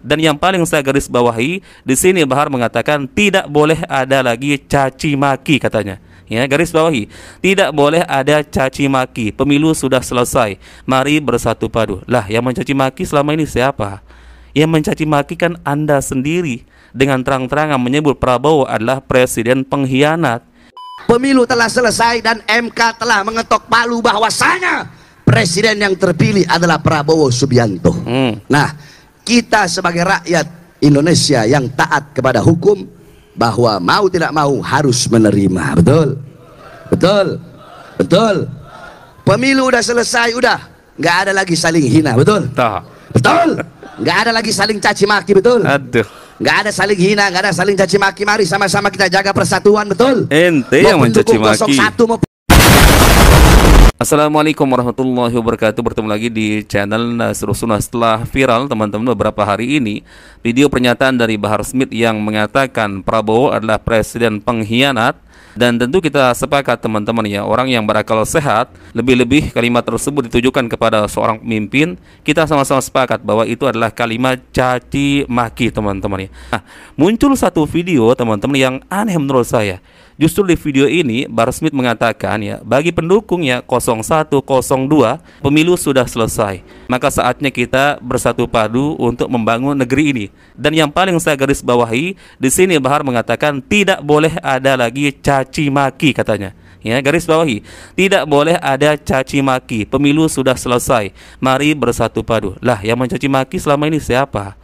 Dan yang paling saya garis bawahi di sini Bahar mengatakan tidak boleh ada lagi caci maki katanya. Ya, garis bawahi. Tidak boleh ada caci maki. Pemilu sudah selesai. Mari bersatu padu. Lah, yang mencaci maki selama ini siapa? Yang mencaci maki kan Anda sendiri dengan terang-terangan menyebut Prabowo adalah presiden pengkhianat. Pemilu telah selesai dan MK telah mengetok palu bahwasanya presiden yang terpilih adalah Prabowo Subianto. Hmm. Nah, kita sebagai rakyat Indonesia yang taat kepada hukum bahwa mau tidak mau harus menerima betul betul betul pemilu udah selesai udah nggak ada lagi saling hina betul Tuh. betul nggak ada lagi saling caci maki betul aduh nggak ada saling hina nggak ada saling caci maki mari sama-sama kita jaga persatuan betul ente yang mencaci maki satu mau Assalamualaikum warahmatullahi wabarakatuh Bertemu lagi di channel Nasrul Sunnah Setelah viral teman-teman beberapa hari ini Video pernyataan dari Bahar Smith yang mengatakan Prabowo adalah presiden pengkhianat Dan tentu kita sepakat teman-teman ya Orang yang berakal sehat Lebih-lebih kalimat tersebut ditujukan kepada seorang pemimpin Kita sama-sama sepakat bahwa itu adalah kalimat caci maki teman-teman ya nah, Muncul satu video teman-teman yang aneh menurut saya Justru di video ini Bar Smith mengatakan ya, bagi pendukungnya 0102 pemilu sudah selesai. Maka saatnya kita bersatu padu untuk membangun negeri ini. Dan yang paling saya garis bawahi di sini Bahar mengatakan tidak boleh ada lagi caci maki katanya ya garis bawahi tidak boleh ada caci maki pemilu sudah selesai mari bersatu padu lah yang mencaci maki selama ini siapa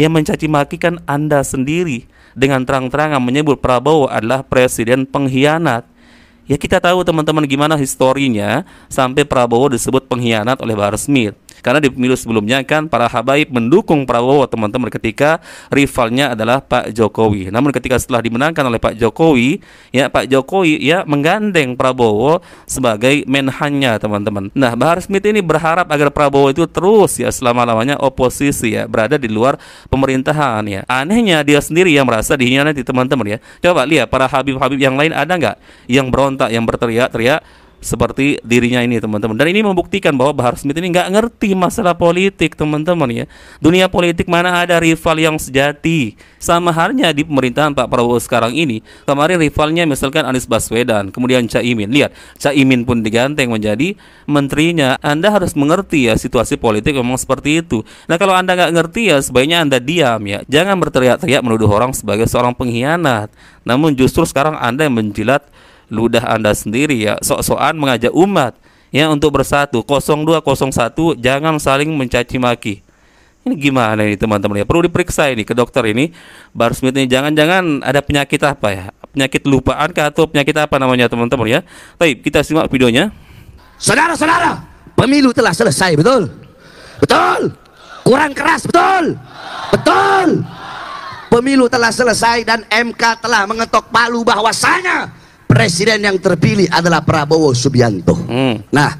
yang mencaci maki kan anda sendiri dengan terang-terangan menyebut Prabowo adalah presiden pengkhianat. Ya kita tahu teman-teman gimana historinya sampai Prabowo disebut pengkhianat oleh Bahar Smith. Karena di pemilu sebelumnya kan para habaib mendukung Prabowo teman-teman ketika rivalnya adalah Pak Jokowi. Namun ketika setelah dimenangkan oleh Pak Jokowi, ya Pak Jokowi ya menggandeng Prabowo sebagai menhannya teman-teman. Nah, Bahar Smith ini berharap agar Prabowo itu terus ya selama-lamanya oposisi ya, berada di luar pemerintahan ya. Anehnya dia sendiri yang merasa dihina dihianati teman-teman ya. Coba lihat para habib-habib yang lain ada nggak yang berontak, yang berteriak-teriak seperti dirinya ini teman-teman dan ini membuktikan bahwa Bahar Smith ini nggak ngerti masalah politik teman-teman ya dunia politik mana ada rival yang sejati sama halnya di pemerintahan Pak Prabowo sekarang ini kemarin rivalnya misalkan Anies Baswedan kemudian Caimin lihat Caimin pun diganteng menjadi menterinya Anda harus mengerti ya situasi politik memang seperti itu nah kalau Anda nggak ngerti ya sebaiknya Anda diam ya jangan berteriak-teriak menuduh orang sebagai seorang pengkhianat namun justru sekarang Anda yang menjilat ludah Anda sendiri ya, sok-sokan mengajak umat ya untuk bersatu. 0201 jangan saling mencaci maki. Ini gimana ini teman-teman ya? Perlu diperiksa ini ke dokter ini. Bar Smith ini jangan-jangan ada penyakit apa ya? Penyakit lupaan kah atau penyakit apa namanya teman-teman ya? Baik, kita simak videonya. Saudara-saudara, pemilu telah selesai, betul? Betul. Kurang keras, betul? Betul. Pemilu telah selesai dan MK telah mengetok palu bahwasanya presiden yang terpilih adalah Prabowo Subianto. Hmm. Nah,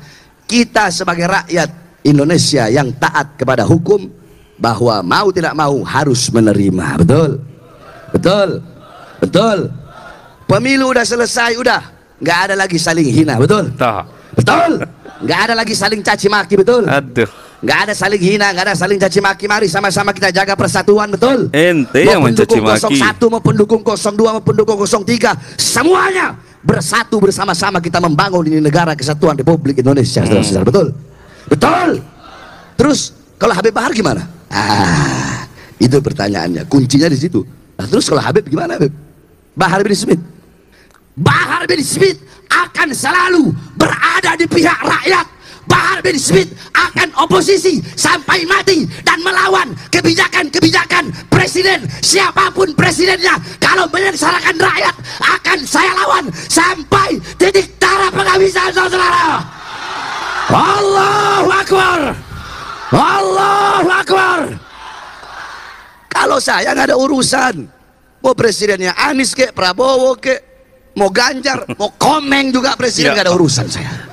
kita sebagai rakyat Indonesia yang taat kepada hukum bahwa mau tidak mau harus menerima, betul? Betul? Betul? Pemilu udah selesai, udah. Nggak ada lagi saling hina, betul? Betul? Betul? Nggak ada lagi saling caci maki, betul? Aduh nggak ada saling hina, nggak ada saling caci maki. Mari sama-sama kita jaga persatuan, betul? Ente yang mencaci maki. Satu maupun dukung 02 maupun dukung tiga, semuanya bersatu bersama-sama kita membangun ini negara kesatuan Republik Indonesia, hmm. Betul, betul? Betul. Terus kalau Habib Bahar gimana? Ah, itu pertanyaannya. Kuncinya di situ. Nah, terus kalau Habib gimana, Habib? Bahar bin Smith. Bahar bin Smith akan selalu berada di pihak rakyat Bahar bin Smith akan oposisi sampai mati dan melawan kebijakan-kebijakan presiden siapapun presidennya kalau menyengsarakan rakyat akan saya lawan sampai titik darah penghabisan saudara Allahu Akbar Allahu Akbar kalau saya nggak ada urusan mau presidennya Anies ke Prabowo ke mau Ganjar mau Komeng juga presiden iya. nggak ya. ada urusan saya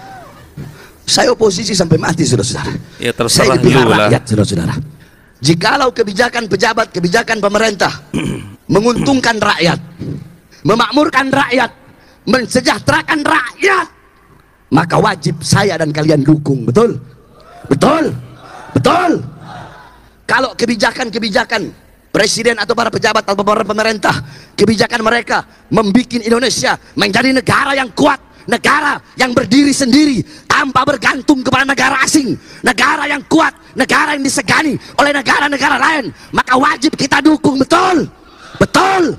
saya oposisi sampai mati saudara-saudara. Ya Saya dipihak rakyat saudara-saudara. Jikalau kebijakan pejabat, kebijakan pemerintah menguntungkan rakyat, memakmurkan rakyat, mensejahterakan rakyat, maka wajib saya dan kalian dukung, betul? Betul? Betul? Kalau kebijakan-kebijakan presiden atau para pejabat atau para pemerintah, kebijakan mereka membuat Indonesia menjadi negara yang kuat, negara yang berdiri sendiri tanpa bergantung kepada negara asing, negara yang kuat, negara yang disegani oleh negara-negara lain, maka wajib kita dukung betul. Betul.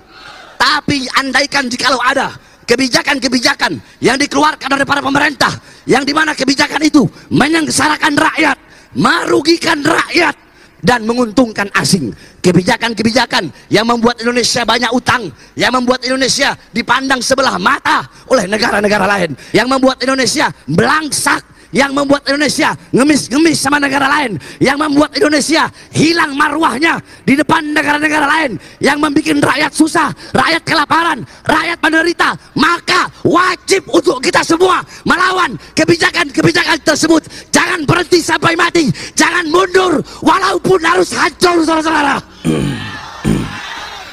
Tapi andaikan jikalau ada kebijakan-kebijakan yang dikeluarkan oleh para pemerintah yang dimana kebijakan itu menyengsarakan rakyat, merugikan rakyat, dan menguntungkan asing. Kebijakan-kebijakan yang membuat Indonesia banyak utang, yang membuat Indonesia dipandang sebelah mata oleh negara-negara lain, yang membuat Indonesia belangsak, yang membuat Indonesia ngemis-ngemis sama negara lain, yang membuat Indonesia hilang marwahnya di depan negara-negara lain, yang membuat rakyat susah, rakyat kelaparan, rakyat menderita, maka wajib untuk kita semua melawan kebijakan-kebijakan tersebut. Jangan berhenti sampai mati walaupun harus hancur saudara-saudara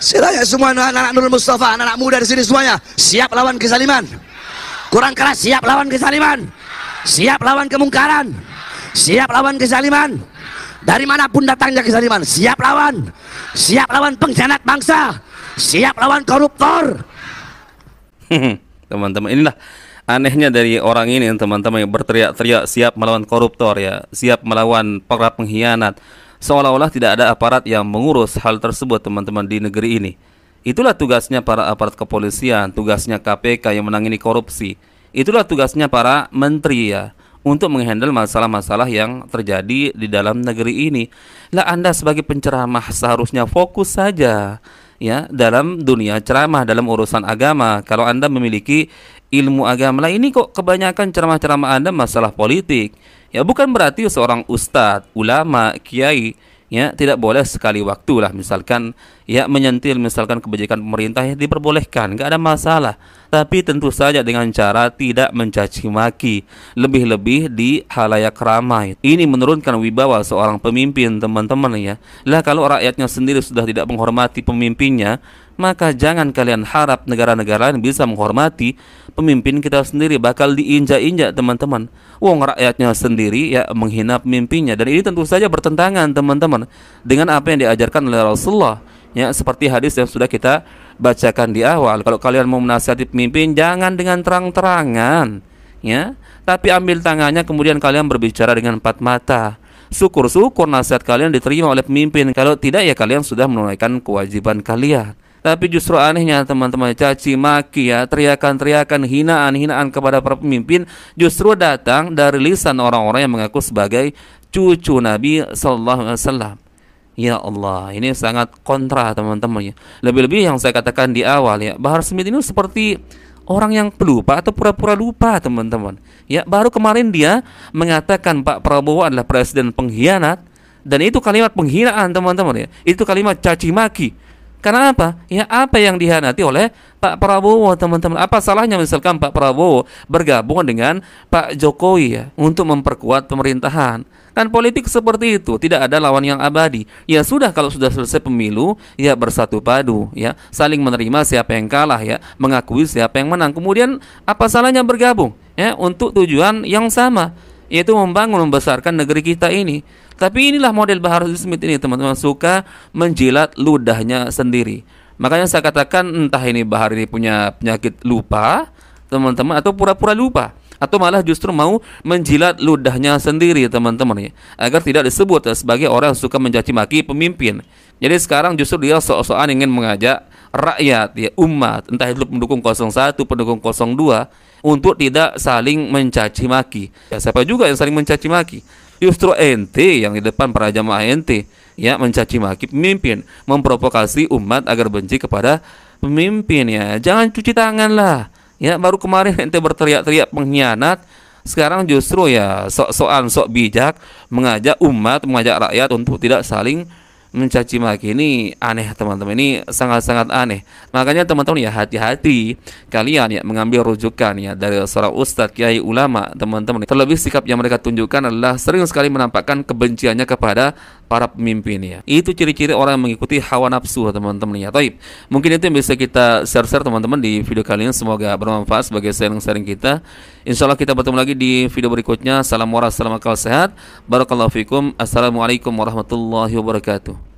silahkan ya semua anak-anak Nur Mustafa anak-anak muda di sini semuanya siap lawan kezaliman kurang keras siap lawan kezaliman siap lawan kemungkaran siap lawan kezaliman dari manapun datangnya kezaliman siap lawan siap lawan pengkhianat bangsa siap lawan koruptor teman-teman inilah anehnya dari orang ini teman-teman yang berteriak-teriak siap melawan koruptor ya, siap melawan para pengkhianat, seolah-olah tidak ada aparat yang mengurus hal tersebut teman-teman di negeri ini. Itulah tugasnya para aparat kepolisian, tugasnya KPK yang menangani korupsi. Itulah tugasnya para menteri ya untuk menghandle masalah-masalah yang terjadi di dalam negeri ini. Lah Anda sebagai penceramah seharusnya fokus saja ya dalam dunia ceramah dalam urusan agama. Kalau Anda memiliki ilmu agama. lah ini kok kebanyakan ceramah-ceramah Anda masalah politik. Ya bukan berarti seorang ustadz, ulama, kiai ya tidak boleh sekali waktu lah misalkan ya menyentil misalkan kebijakan pemerintah ya diperbolehkan nggak ada masalah tapi tentu saja dengan cara tidak mencaci maki lebih-lebih di halayak ramai ini menurunkan wibawa seorang pemimpin teman-teman ya lah kalau rakyatnya sendiri sudah tidak menghormati pemimpinnya maka jangan kalian harap negara-negara lain bisa menghormati pemimpin kita sendiri bakal diinjak-injak teman-teman wong rakyatnya sendiri ya menghina pemimpinnya dan ini tentu saja bertentangan teman-teman dengan apa yang diajarkan oleh Rasulullah ya seperti hadis yang sudah kita bacakan di awal kalau kalian mau menasihati pemimpin jangan dengan terang-terangan ya tapi ambil tangannya kemudian kalian berbicara dengan empat mata syukur-syukur nasihat kalian diterima oleh pemimpin kalau tidak ya kalian sudah menunaikan kewajiban kalian tapi justru anehnya teman-teman caci maki ya, teriakan-teriakan hinaan-hinaan kepada para pemimpin justru datang dari lisan orang-orang yang mengaku sebagai cucu Nabi sallallahu alaihi wasallam. Ya Allah, ini sangat kontra teman-teman ya. Lebih-lebih yang saya katakan di awal ya, Bahar Smith ini seperti orang yang pelupa atau pura-pura lupa teman-teman. Ya, baru kemarin dia mengatakan Pak Prabowo adalah presiden pengkhianat dan itu kalimat penghinaan teman-teman ya. Itu kalimat caci maki. Karena apa? Ya apa yang dihanati oleh Pak Prabowo teman-teman? Apa salahnya misalkan Pak Prabowo bergabung dengan Pak Jokowi ya untuk memperkuat pemerintahan? Kan politik seperti itu, tidak ada lawan yang abadi. Ya sudah kalau sudah selesai pemilu, ya bersatu padu ya, saling menerima siapa yang kalah ya, mengakui siapa yang menang. Kemudian apa salahnya bergabung ya untuk tujuan yang sama? yaitu membangun membesarkan negeri kita ini. Tapi inilah model Baharudin Smith ini teman-teman suka menjilat ludahnya sendiri. Makanya saya katakan entah ini Bahar ini punya penyakit lupa, teman-teman atau pura-pura lupa atau malah justru mau menjilat ludahnya sendiri teman-teman ya agar tidak disebut sebagai orang yang suka mencaci maki pemimpin. Jadi sekarang justru dia sok-sokan ingin mengajak rakyat ya umat entah itu pendukung 01 pendukung 02 untuk tidak saling mencaci maki ya, siapa juga yang saling mencaci maki justru ente yang di depan para jamaah ente ya mencaci maki pemimpin memprovokasi umat agar benci kepada pemimpin ya jangan cuci tangan lah ya baru kemarin ente berteriak-teriak pengkhianat sekarang justru ya sok-sokan sok bijak mengajak umat mengajak rakyat untuk tidak saling mencaci maki ini aneh teman-teman ini sangat-sangat aneh makanya teman-teman ya hati-hati kalian ya mengambil rujukan ya dari seorang ustadz kiai ulama teman-teman terlebih sikap yang mereka tunjukkan adalah sering sekali menampakkan kebenciannya kepada para pemimpin ya Itu ciri-ciri orang yang mengikuti hawa nafsu teman teman ya. Taib. Mungkin itu yang bisa kita share-share teman-teman di video kali ini. Semoga bermanfaat sebagai sharing-sharing kita. Insya Allah kita bertemu lagi di video berikutnya. Salam warah, salam akal sehat. Barakallahu fikum. Assalamualaikum warahmatullahi wabarakatuh.